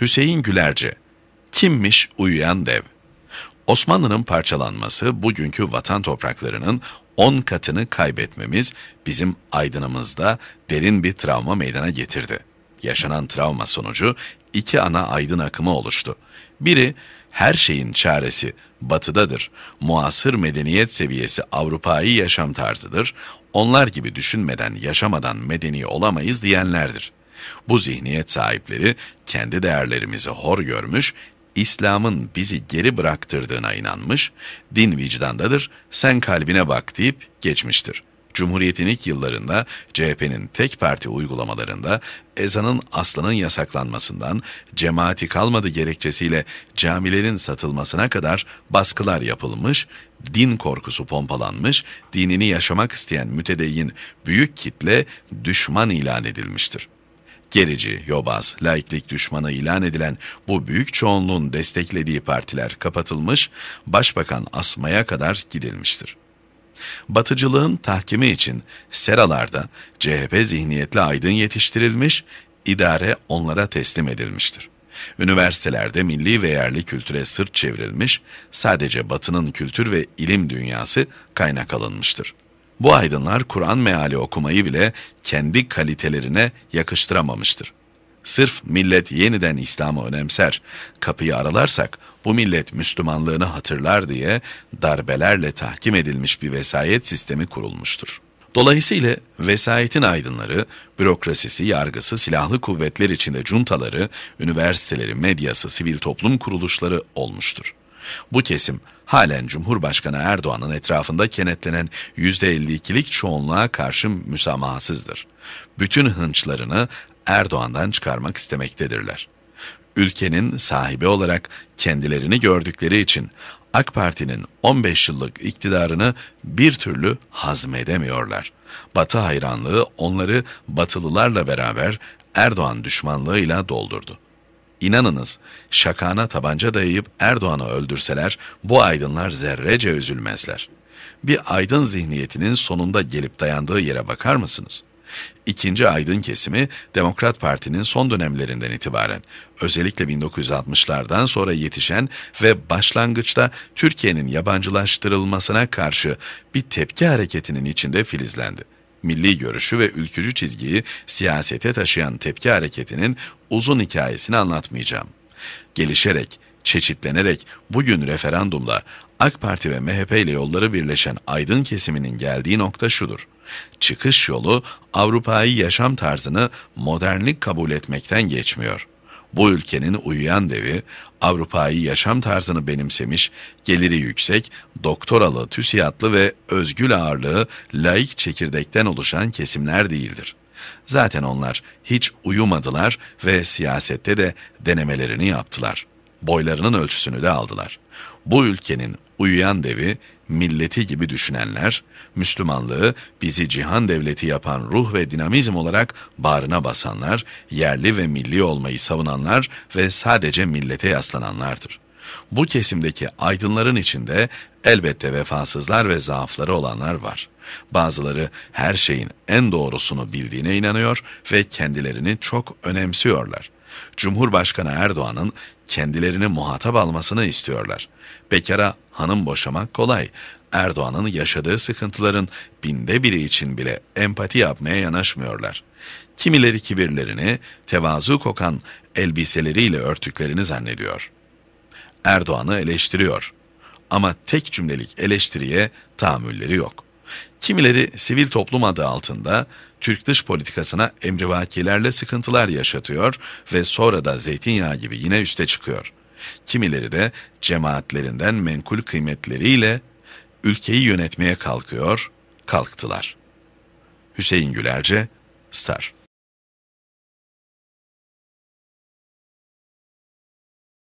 Hüseyin Gülerci Kimmiş Uyuyan Dev? Osmanlı'nın parçalanması bugünkü vatan topraklarının 10 katını kaybetmemiz bizim aydınımızda derin bir travma meydana getirdi. Yaşanan travma sonucu iki ana aydın akımı oluştu. Biri her şeyin çaresi batıdadır. Muasır medeniyet seviyesi Avrupa'yı yaşam tarzıdır. Onlar gibi düşünmeden, yaşamadan medeni olamayız diyenlerdir. Bu zihniyet sahipleri kendi değerlerimizi hor görmüş, İslam'ın bizi geri bıraktırdığına inanmış, din vicdandadır, sen kalbine bak deyip geçmiştir. Cumhuriyet'in ilk yıllarında CHP'nin tek parti uygulamalarında ezanın aslanın yasaklanmasından cemaati kalmadı gerekçesiyle camilerin satılmasına kadar baskılar yapılmış, din korkusu pompalanmış, dinini yaşamak isteyen mütedeyyin büyük kitle düşman ilan edilmiştir. Gerici, yobaz, laiklik düşmanı ilan edilen bu büyük çoğunluğun desteklediği partiler kapatılmış, başbakan asmaya kadar gidilmiştir. Batıcılığın tahkimi için seralarda CHP zihniyetli aydın yetiştirilmiş, idare onlara teslim edilmiştir. Üniversitelerde milli ve yerli kültüre sırt çevrilmiş, sadece batının kültür ve ilim dünyası kaynak alınmıştır. Bu aydınlar Kur'an meali okumayı bile kendi kalitelerine yakıştıramamıştır. Sırf millet yeniden İslam'ı önemser, kapıyı aralarsak bu millet Müslümanlığını hatırlar diye darbelerle tahkim edilmiş bir vesayet sistemi kurulmuştur. Dolayısıyla vesayetin aydınları, bürokrasisi, yargısı, silahlı kuvvetler içinde cuntaları, üniversiteleri, medyası, sivil toplum kuruluşları olmuştur. Bu kesim halen Cumhurbaşkanı Erdoğan'ın etrafında kenetlenen %52'lik çoğunluğa karşı müsamahasızdır. Bütün hınçlarını Erdoğan'dan çıkarmak istemektedirler. Ülkenin sahibi olarak kendilerini gördükleri için AK Parti'nin 15 yıllık iktidarını bir türlü hazmedemiyorlar. Batı hayranlığı onları Batılılarla beraber Erdoğan düşmanlığıyla doldurdu. İnanınız şakana tabanca dayayıp Erdoğan'ı öldürseler bu aydınlar zerrece üzülmezler. Bir aydın zihniyetinin sonunda gelip dayandığı yere bakar mısınız? İkinci aydın kesimi Demokrat Parti'nin son dönemlerinden itibaren özellikle 1960'lardan sonra yetişen ve başlangıçta Türkiye'nin yabancılaştırılmasına karşı bir tepki hareketinin içinde filizlendi milli görüşü ve ülkücü çizgiyi siyasete taşıyan tepki hareketinin uzun hikayesini anlatmayacağım. Gelişerek, çeşitlenerek bugün referandumla AK Parti ve MHP ile yolları birleşen aydın kesiminin geldiği nokta şudur. Çıkış yolu Avrupa'yı yaşam tarzını modernlik kabul etmekten geçmiyor.'' Bu ülkenin uyuyan devi Avrupa'yı yaşam tarzını benimsemiş, geliri yüksek, doktoralı, tüsiyatlı ve özgül ağırlığı laik çekirdekten oluşan kesimler değildir. Zaten onlar hiç uyumadılar ve siyasette de denemelerini yaptılar. Boylarının ölçüsünü de aldılar. Bu ülkenin Uyuyan devi milleti gibi düşünenler, Müslümanlığı bizi cihan devleti yapan ruh ve dinamizm olarak bağrına basanlar, yerli ve milli olmayı savunanlar ve sadece millete yaslananlardır. Bu kesimdeki aydınların içinde elbette vefasızlar ve zaafları olanlar var. Bazıları her şeyin en doğrusunu bildiğine inanıyor ve kendilerini çok önemsiyorlar. Cumhurbaşkanı Erdoğan'ın kendilerini muhatap almasını istiyorlar. Bekara hanım boşamak kolay. Erdoğan'ın yaşadığı sıkıntıların binde biri için bile empati yapmaya yanaşmıyorlar. Kimileri kibirlerini, tevazu kokan elbiseleriyle örtüklerini zannediyor. Erdoğan'ı eleştiriyor ama tek cümlelik eleştiriye tahammülleri yok.'' Kimileri sivil toplum adı altında Türk dış politikasına emrivakilerle sıkıntılar yaşatıyor ve sonra da zeytinyağı gibi yine üste çıkıyor. Kimileri de cemaatlerinden menkul kıymetleriyle ülkeyi yönetmeye kalkıyor, kalktılar. Hüseyin Gülerce, Star